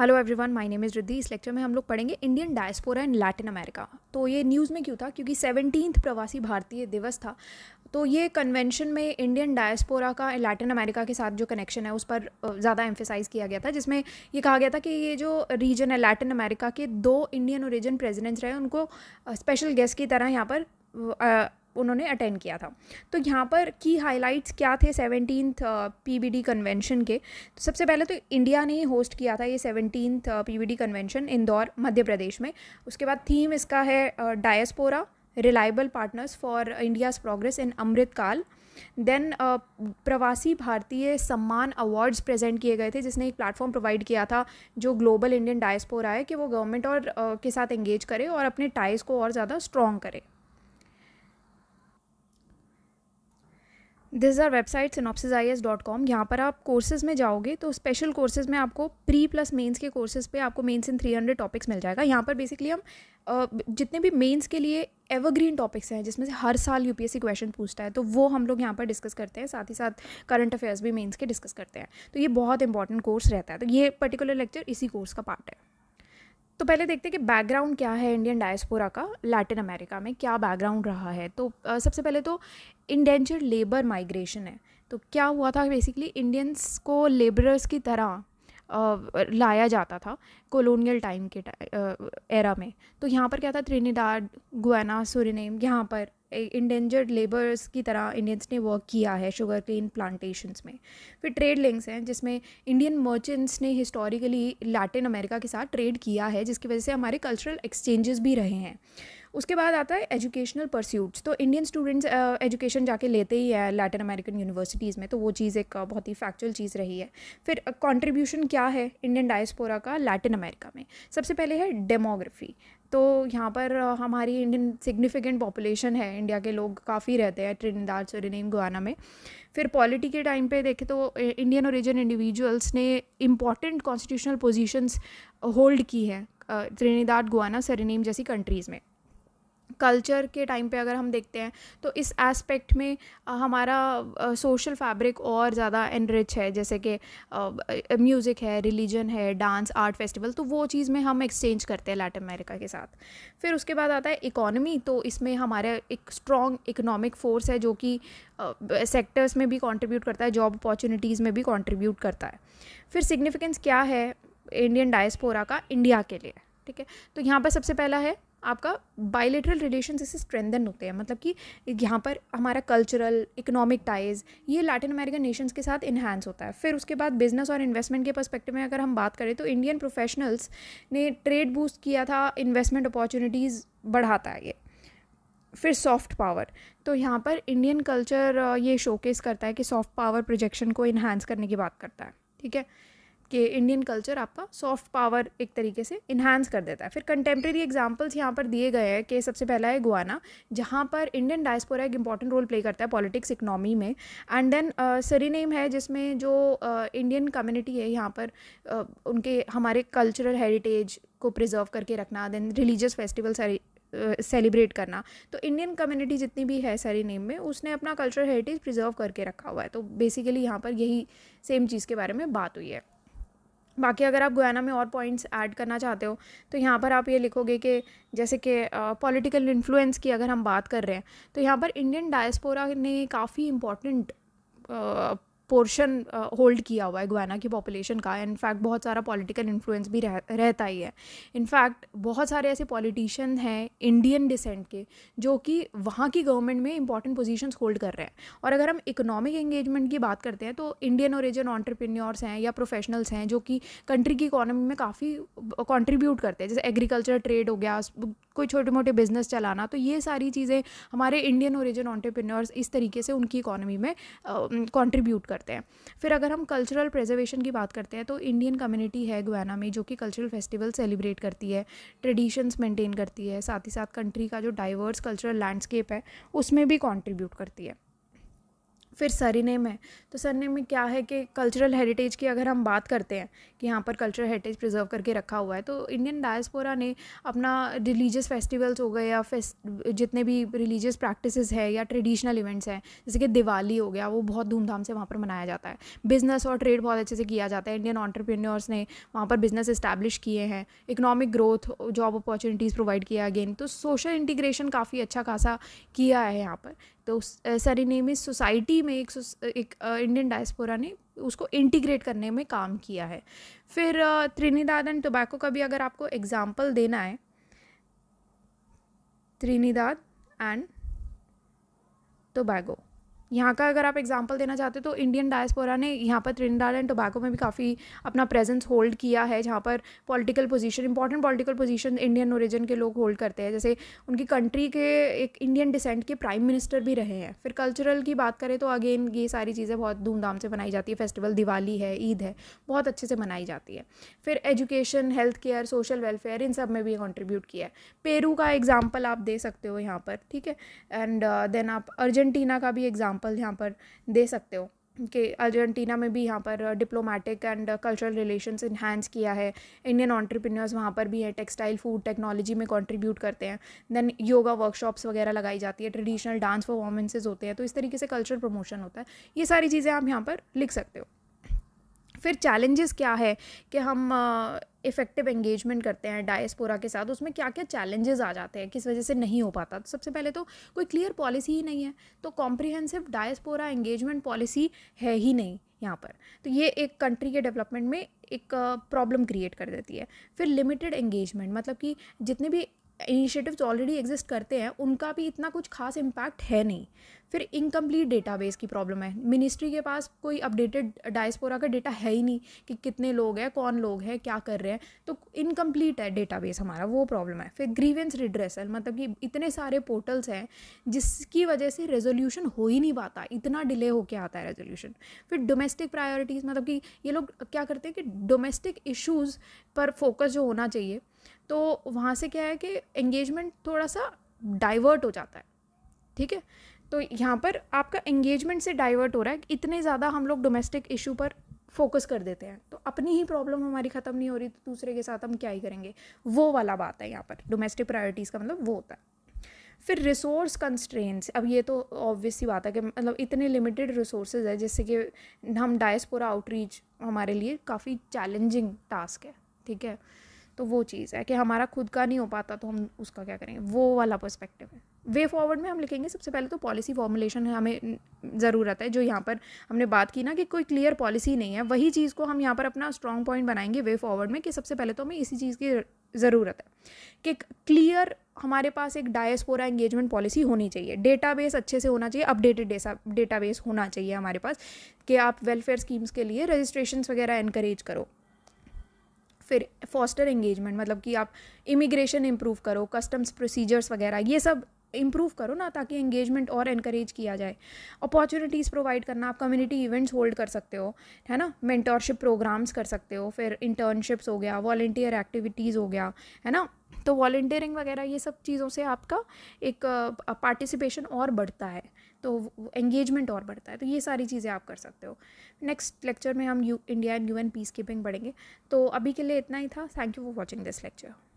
hello everyone my name is Riddhi इस lecture में हम लोग पढ़ेंगे Indian diaspora in Latin America तो ये न्यूज़ में क्यों था क्योंकि सेवनटीन प्रवासी भारतीय दिवस था तो ये कन्वेंशन में इंडियन डायस्पोरा का लैटिन अमेरिका के साथ जो कनेक्शन है उस पर ज़्यादा एम्फेसाइज़ किया गया था जिसमें ये कहा गया था कि ये जो रीजन है लैटिन अमेरिका के दो इंडियन ओरिजिन प्रेजिडेंट्स रहे उनको स्पेशल गेस्ट की तरह यहाँ पर उन्होंने अटेंड किया था तो यहाँ पर की हाईलाइट्स क्या थे सेवनटीन पीबीडी कन्वेंशन के तो सबसे पहले तो इंडिया ने ही होस्ट किया था ये seventeen PBD convention Indore Madhya Pradesh में उसके बाद थीम इसका है diaspora reliable partners for India's progress in Amrit Kaal then uh, Pravasi भारतीय सम्मान अवार्ड्स प्रेजेंट किए गए थे जिसने एक प्लेटफॉर्म प्रोवाइड किया था जो ग्लोबल इंडियन डायस्पोरा है कि वो गवर्नमेंट और uh, के साथ एंगेज करे और अपने टाइज को और ज़्यादा स्ट्रॉन्ग करे this our website synopsis I S dot com यहाँ पर आप कोर्सेज में जाओगे तो स्पेशल कोर्सेज में आपको प्री प्लस मेन्स के कोर्सेज पे आपको mains in three hundred topics मिल जाएगा यहाँ पर बेसिकली हम जितने भी मेन्स के लिए एवरग्रीन टॉपिक्स हैं जिसमें से हर साल सी क्वेश्चन पूछता है तो वो हम लोग यहाँ पर डिस्कस करते हैं साथ ही साथ करंट अफेयर्स भी मेन्स के डिस्कस करते हैं तो ये बहुत इंपॉर्टेंट कोर्स रहता है तो ये पर्टिकुलर लेक्चर इसी कोर्स का पार्ट है तो पहले देखते हैं कि बैकग्राउंड क्या है इंडियन डायस्पोरा का लैटिन अमेरिका में क्या बैकग्राउंड रहा है तो सबसे पहले तो इंडेंचर लेबर माइग्रेशन है तो क्या हुआ था बेसिकली इंडियंस को लेबरर्स की तरह लाया जाता था कॉलोनियल टाइम के एरा में तो यहाँ पर क्या था त्रिनिडाड गुआना सुरिनेम यहाँ पर इंडेंजर्ड लेबर्स की तरह इंडियंस ने वर्क किया है शुगर केन प्लांटेशंस में फिर ट्रेड लिंक्स हैं जिसमें इंडियन मर्चेंट्स ने हिस्टोरिकली लैटिन अमेरिका के साथ ट्रेड किया है जिसकी वजह से हमारे कल्चरल एक्सचेंजेस भी रहे हैं उसके बाद आता है एजुकेशनल परस्यूट्स तो इंडियन स्टूडेंट्स एजुकेशन जाके लेते ही है लैटिन अमेरिकन यूनिवर्सिटीज़ में तो वो चीज़ एक बहुत ही फैक्चुअल चीज़ रही है फिर कंट्रीब्यूशन क्या है इंडियन डायस्पोरा का लैटिन अमेरिका में सबसे पहले है डेमोग्राफी तो यहाँ पर हमारी इंडियन सिग्निफिकेंट पॉपुलेशन है इंडिया के लोग काफ़ी रहते हैं ट्रिनिदाद सुरिनेम गुआना में फिर पॉलिटी के टाइम पे देखें तो इंडियन ओरिजिन इंडिविजुअल्स ने इम्पॉर्टेंट कॉन्स्टिट्यूशनल पोजीशंस होल्ड की है त्रिनिदाद गुआना सरिनेम जैसी कंट्रीज़ में कल्चर के टाइम पे अगर हम देखते हैं तो इस एस्पेक्ट में हमारा सोशल फैब्रिक और ज़्यादा एनरिच है जैसे कि म्यूज़िक है रिलीजन है डांस आर्ट फेस्टिवल तो वो चीज़ में हम एक्सचेंज करते हैं लैटिन अमेरिका के साथ फिर उसके बाद आता है इकोनॉमी तो इसमें हमारा एक स्ट्रॉन्ग इकोनॉमिक फोर्स है जो कि सेक्टर्स में भी कॉन्ट्रीब्यूट करता है जॉब अपॉर्चुनिटीज़ में भी कॉन्ट्रीब्यूट करता है फिर सिग्निफिकेंस क्या है इंडियन डायस्पोरा का इंडिया के लिए ठीक है तो यहाँ पर सबसे पहला है आपका बायलेटरल रिलेशन इससे स्ट्रेंदन होते हैं मतलब कि यहाँ पर हमारा कल्चरल इकोनॉमिक टाइज़ ये लैटिन अमेरिकन नेशंस के साथ इन्हांस होता है फिर उसके बाद बिजनेस और इन्वेस्टमेंट के परस्पेक्टिव में अगर हम बात करें तो इंडियन प्रोफेशनल्स ने ट्रेड बूस्ट किया था इन्वेस्टमेंट अपॉर्चुनिटीज़ बढ़ाता है ये फिर सॉफ्ट पावर तो यहाँ पर इंडियन कल्चर ये शोकेस करता है कि सॉफ्ट पावर प्रोजेक्शन को इन्हांस करने की बात करता है ठीक है कि इंडियन कल्चर आपका सॉफ्ट पावर एक तरीके से इन्हांस कर देता है फिर कंटेम्प्रेरी एग्जांपल्स यहाँ पर दिए गए हैं कि सबसे पहला है गुआना जहाँ पर इंडियन डायस्पोरा एक इंपॉर्टेंट रोल प्ले करता है पॉलिटिक्स इकनॉमी में एंड देन सरीनेम है जिसमें जो इंडियन uh, कम्युनिटी है यहाँ पर uh, उनके हमारे कल्चरल हेरिटेज को प्रिजर्व करके रखना देन रिलीजियस फेस्टिवल सेलिब्रेट करना तो इंडियन कम्युनिटी जितनी भी है सारी नेम में उसने अपना कल्चरल हेरिटेज प्रिजर्व करके रखा हुआ है तो बेसिकली यहाँ पर यही सेम चीज़ के बारे में बात हुई है बाकी अगर आप गोयाना में और पॉइंट्स ऐड करना चाहते हो तो यहाँ पर आप ये लिखोगे कि जैसे कि पॉलिटिकल इन्फ्लुएंस की अगर हम बात कर रहे हैं तो यहाँ पर इंडियन डायस्पोरा ने काफ़ी इम्पोर्टेंट पोर्शन होल्ड uh, किया हुआ है गुआना की पॉपुलेशन का इनफैक्ट बहुत सारा पॉलिटिकल इन्फ्लुएंस भी रह, रहता ही है इनफैक्ट बहुत सारे ऐसे पॉलिटिशियन हैं इंडियन डिसेंट के जो कि वहाँ की गवर्नमेंट में इंपॉर्टेंट पोजीशंस होल्ड कर रहे हैं और अगर हम इकोनॉमिक एंगेजमेंट की बात करते हैं तो इंडियन ओरिजिन ऑन्टरप्रेन्योर्स हैं या प्रोफेशनल्स हैं जो कि कंट्री की इकोनॉमी में काफ़ी कॉन्ट्रीब्यूट करते हैं जैसे एग्रीकल्चर ट्रेड हो गया कोई छोटे मोटे बिजनेस चलाना तो ये सारी चीज़ें हमारे इंडियन ओरिजिन ऑन्टरप्रिन्योर्स इस तरीके से उनकी इकोनॉमी में कॉन्ट्रीब्यूट करते हैं फिर अगर हम कल्चरल प्रिजर्वेशन की बात करते हैं तो इंडियन कम्युनिटी है गुआना में जो कि कल्चरल फेस्टिवल सेलिब्रेट करती है ट्रेडिशंस मेंटेन करती है साथ ही साथ कंट्री का जो डाइवर्स कल्चरल लैंडस्केप है उसमें भी कॉन्ट्रीब्यूट करती है फिर सरनेम है तो सरनेम में क्या है कि कल्चरल हेरिटेज की अगर हम बात करते हैं कि यहाँ पर कल्चरल हेरिटेज प्रिजर्व करके रखा हुआ है तो इंडियन डायस्पोरा ने अपना रिलीजियस फेस्टिवल्स हो गए या फेस्ट जितने भी रिलीजियस प्रैक्टिस है या ट्रेडिशनल इवेंट्स हैं जैसे कि दिवाली हो गया वो बहुत धूमधाम से वहाँ पर मनाया जाता है बिज़नेस और ट्रेड बहुत अच्छे से किया जाता है इंडियन ऑन्टरप्रीन्योर्स ने वहाँ पर बिज़नेस इस्टेब्लिश किए हैं economic growth job opportunities provide किया अगेन तो सोशल इंटीग्रेशन काफ़ी अच्छा खासा किया है यहाँ पर तो सरिनेमिस सोसाइटी में एक एक इंडियन डायस्पोरा ने उसको इंटीग्रेट करने में काम किया है फिर त्रिनीदाद एंड टोबैको का भी अगर आपको एग्जाम्पल देना है त्रिनीदाद एंड टोबैगो यहाँ का अगर आप एग्जाम्पल देना चाहते तो इंडियन डायस्पोरा ने यहाँ पर त्रिंडाल एंड टोबैको में भी काफ़ी अपना प्रेजेंस होल्ड किया है जहाँ पर political position important political position Indian origin के लोग होल्ड करते हैं जैसे उनकी कंट्री के एक इंडियन डिसेंट के प्राइम मिनिस्टर भी रहे हैं फिर कल्चरल की बात करें तो अगेन ये सारी चीज़ें बहुत धूमधाम से मनाई जाती है फेस्टिवल दिवाली है ईद है बहुत अच्छे से मनाई जाती है फिर education health care social welfare इन सब में भी कॉन्ट्रीब्यूट किया है पेरू का एग्ज़ाम्पल आप दे सकते हो यहाँ पर ठीक है एंड देन uh, आप अर्जेंटीना का भी एग्ज़ाम्पल एग्जाम्पल यहाँ पर दे सकते हो कि अर्जेंटीना में भी यहाँ पर diplomatic and cultural relations enhance किया है इंडियन ऑन्टरप्रिन्योर्स वहाँ पर भी हैं टेक्सटाइल फूड टेक्नोलॉजी में कंट्रीब्यूट करते हैं देन योगा वर्कशॉप्स वगैरह लगाई जाती है ट्रेडिशनल डांस परफॉर्मेंसेज होते हैं तो इस तरीके से कल्चर प्रमोशन होता है ये सारी चीज़ें आप यहाँ पर लिख सकते हो फिर चैलेंजेस क्या है कि हम इफ़ेक्टिव एंगेजमेंट करते हैं डायस्पोरा के साथ उसमें क्या क्या चैलेंजेस आ जाते हैं किस वजह से नहीं हो पाता तो सबसे पहले तो कोई क्लियर पॉलिसी ही नहीं है तो कॉम्प्रिहेंसिव डायस्पोरा एंगेजमेंट पॉलिसी है ही नहीं यहाँ पर तो ये एक कंट्री के डेवलपमेंट में एक प्रॉब्लम क्रिएट कर देती है फिर लिमिटेड एंगेजमेंट मतलब कि जितने भी इनिशिएटिव्स ऑलरेडी एग्जिस्ट करते हैं उनका भी इतना कुछ खास इम्पैक्ट है नहीं फिर इनकम्प्लीट डेटाबेस की प्रॉब्लम है मिनिस्ट्री के पास कोई अपडेटेड डायस्पोरा का डेटा है ही नहीं कि कितने लोग हैं कौन लोग हैं क्या कर रहे हैं तो इनकम्प्लीट है डेटाबेस हमारा वो प्रॉब्लम है फिर ग्रीवेंस रिड्रेसल मतलब कि इतने सारे पोर्टल्स हैं जिसकी वजह से रेजोल्यूशन हो ही नहीं पाता इतना डिले होके आता है रेजोल्यूशन फिर डोमेस्टिक प्रायोरिटीज़ मतलब कि ये लोग क्या करते हैं कि डोमेस्टिक इशूज़ पर फोकस जो होना चाहिए तो वहाँ से क्या है कि एंगेजमेंट थोड़ा सा डाइवर्ट हो जाता है ठीक है तो यहाँ पर आपका एंगेजमेंट से डाइवर्ट हो रहा है इतने ज़्यादा हम लोग डोमेस्टिक इशू पर फोकस कर देते हैं तो अपनी ही प्रॉब्लम हमारी ख़त्म नहीं हो रही तो दूसरे के साथ हम क्या ही करेंगे वो वाला बात है यहाँ पर डोमेस्टिक प्रायोरिटीज़ का मतलब वो होता है फिर रिसोर्स कंस्ट्रेंट्स अब ये तो ऑब्वियस ही बात है कि मतलब इतने लिमिटेड रिसोर्सेज है जिससे कि हम डायस्पोरा आउटरीच हमारे लिए काफ़ी चैलेंजिंग टास्क है ठीक है तो वो चीज़ है कि हमारा खुद का नहीं हो पाता तो हम उसका क्या करेंगे वो वाला पर्सपेक्टिव है वे फॉरवर्ड में हम लिखेंगे सबसे पहले तो पॉलिसी फॉर्मुलेशन हमें ज़रूरत है जो यहाँ पर हमने बात की ना कि कोई क्लियर पॉलिसी नहीं है वही चीज़ को हम यहाँ पर अपना स्ट्रॉन्ग पॉइंट बनाएंगे वे फॉरवर्ड में कि सबसे पहले तो हमें इसी चीज़ की ज़रूरत है कि क्लियर हमारे पास एक डायस्पोरा एंगेजमेंट पॉलिसी होनी चाहिए डेटाबेस अच्छे से होना चाहिए अपडेटेड डेटाबेस होना चाहिए हमारे पास कि आप वेलफेयर स्कीम्स के लिए रजिस्ट्रेशन वगैरह इनक्रेज करो फिर फॉस्टर एंगेजमेंट मतलब कि आप इमिग्रेशन इम्प्रूव करो कस्टम्स प्रोसीजर्स वगैरह ये सब इम्प्रूव करो ना ताकि एंगेजमेंट और इनक्रेज किया जाए अपॉर्चुनिटीज़ प्रोवाइड करना आप कम्युनिटी इवेंट्स होल्ड कर सकते हो है ना मेंटोरशिप प्रोग्राम्स कर सकते हो फिर इंटर्नशिप्स हो गया वॉल्टियर एक्टिविटीज़ हो गया है ना तो वॉल्टियरिंग वगैरह ये सब चीज़ों से आपका एक पार्टिसिपेशन और बढ़ता है तो एंगेजमेंट और बढ़ता है तो ये सारी चीज़ें आप कर सकते हो नेक्स्ट लेक्चर में हम U India and U N peacekeeping पढ़ेंगे तो अभी के लिए इतना ही था thank you for watching this lecture